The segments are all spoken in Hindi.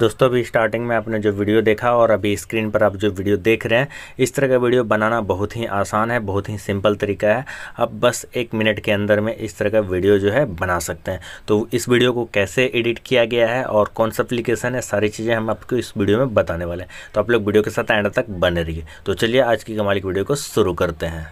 दोस्तों अभी स्टार्टिंग में आपने जो वीडियो देखा और अभी स्क्रीन पर आप जो वीडियो देख रहे हैं इस तरह का वीडियो बनाना बहुत ही आसान है बहुत ही सिंपल तरीका है आप बस एक मिनट के अंदर में इस तरह का वीडियो जो है बना सकते हैं तो इस वीडियो को कैसे एडिट किया गया है और कौन सा अप्लीकेशन है सारी चीज़ें हम आपको इस वीडियो में बताने वाले हैं तो आप लोग वीडियो के साथ एंड तक बने रहिए तो चलिए आज की कमाली की वीडियो को शुरू करते हैं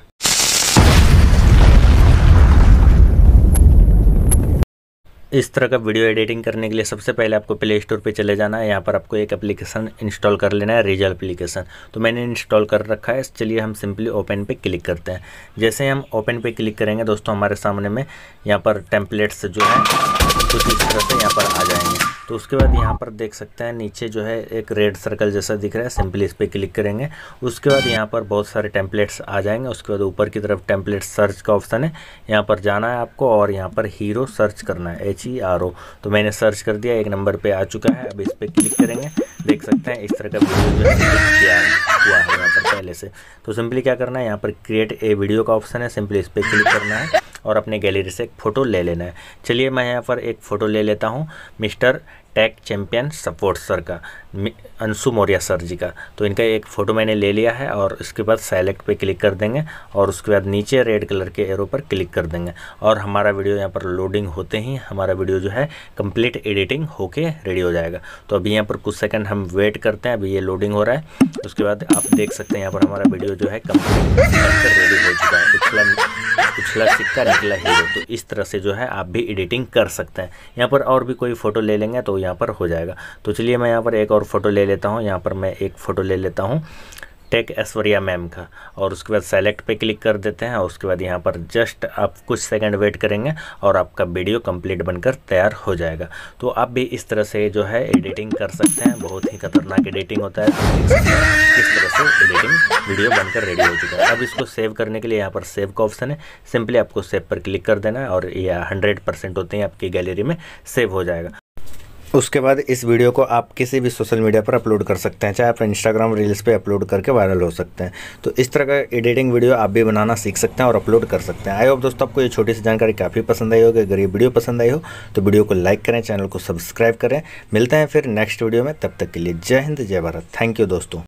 इस तरह का वीडियो एडिटिंग करने के लिए सबसे पहले आपको प्ले स्टोर पर चले जाना है यहाँ पर आपको एक एप्लीकेशन इंस्टॉल कर लेना है रिजल एप्लीकेशन तो मैंने इंस्टॉल कर रखा है चलिए हम सिंपली ओपन पे क्लिक करते हैं जैसे हम ओपन पे क्लिक करेंगे दोस्तों हमारे सामने में यहाँ पर टेम्पलेट्स जो है कुछ इस तरह से यहाँ पर आ जाएंगे तो उसके बाद यहाँ पर देख सकते हैं नीचे जो है एक रेड सर्कल जैसा दिख रहा है सिंपली इस पर क्लिक करेंगे उसके बाद यहाँ पर बहुत सारे टेम्पलेट्स आ जाएंगे उसके बाद ऊपर की तरफ टेम्पलेट सर्च का ऑप्शन है यहाँ पर जाना है आपको और यहाँ पर हीरो सर्च करना है एच ई आर ओ तो मैंने सर्च कर दिया एक नंबर पर आ चुका है अब इस पर क्लिक करेंगे देख सकते हैं इस तरह का वीडियो जो है किया हुआ है यहाँ पर पहले से तो सिंपली क्या करना है यहाँ पर क्रिएट ए वीडियो का ऑप्शन है सिंपली इस पर क्लिक करना है और अपने गैलरी से एक फ़ोटो ले लेना है चलिए मैं यहाँ पर एक फ़ोटो ले लेता हूँ mister tag champion support sir का अंशु मौर्या सर जी का तो इनका एक फ़ोटो मैंने ले लिया है और इसके बाद सेलेक्ट पे क्लिक कर देंगे और उसके बाद नीचे रेड कलर के एरो पर क्लिक कर देंगे और हमारा वीडियो यहाँ पर लोडिंग होते ही हमारा वीडियो जो है कंप्लीट एडिटिंग होके रेडी हो जाएगा तो अभी यहाँ पर कुछ सेकंड हम वेट करते हैं अभी ये लोडिंग हो रहा है उसके बाद आप देख सकते हैं यहाँ पर हमारा वीडियो जो है कम्प्लीट रेडी हो चुका है पिछला पिछला सिक्का निकला ही तो इस तरह से जो है आप भी एडिटिंग कर सकते हैं यहाँ पर और भी कोई फ़ोटो ले लेंगे तो यहाँ पर हो जाएगा तो चलिए मैं यहाँ पर एक और फ़ोटो ले लेता हूँ यहाँ पर मैं एक फ़ोटो ले लेता हूँ टेक ऐश्वर्या मैम का और उसके बाद सेलेक्ट पे क्लिक कर देते हैं और उसके बाद यहाँ पर जस्ट आप कुछ सेकंड वेट करेंगे और आपका वीडियो कंप्लीट बनकर तैयार हो जाएगा तो आप भी इस तरह से जो है एडिटिंग कर सकते हैं बहुत ही खतरनाक एडिटिंग होता है तो इस तरह से एडिटिंग वीडियो बनकर रेडी हो चुका है अब इसको सेव करने के लिए यहाँ पर सेव का ऑप्शन है सिंपली आपको सेव पर क्लिक कर देना है और यह हंड्रेड होते हैं आपकी गैलरी में सेव हो जाएगा उसके बाद इस वीडियो को आप किसी भी सोशल मीडिया पर अपलोड कर सकते हैं चाहे आप इंस्टाग्राम रील्स पे अपलोड करके वायरल हो सकते हैं तो इस तरह का एडिटिंग वीडियो आप भी बनाना सीख सकते हैं और अपलोड कर सकते हैं आई होप दोस्तों आपको ये छोटी सी जानकारी काफ़ी पसंद आई होगी अगर ये वीडियो पसंद आई हो तो वीडियो को लाइक करें चैनल को सब्सक्राइब करें मिलते हैं फिर नेक्स्ट वीडियो में तब तक के लिए जय हिंद जय भारत थैंक यू दोस्तों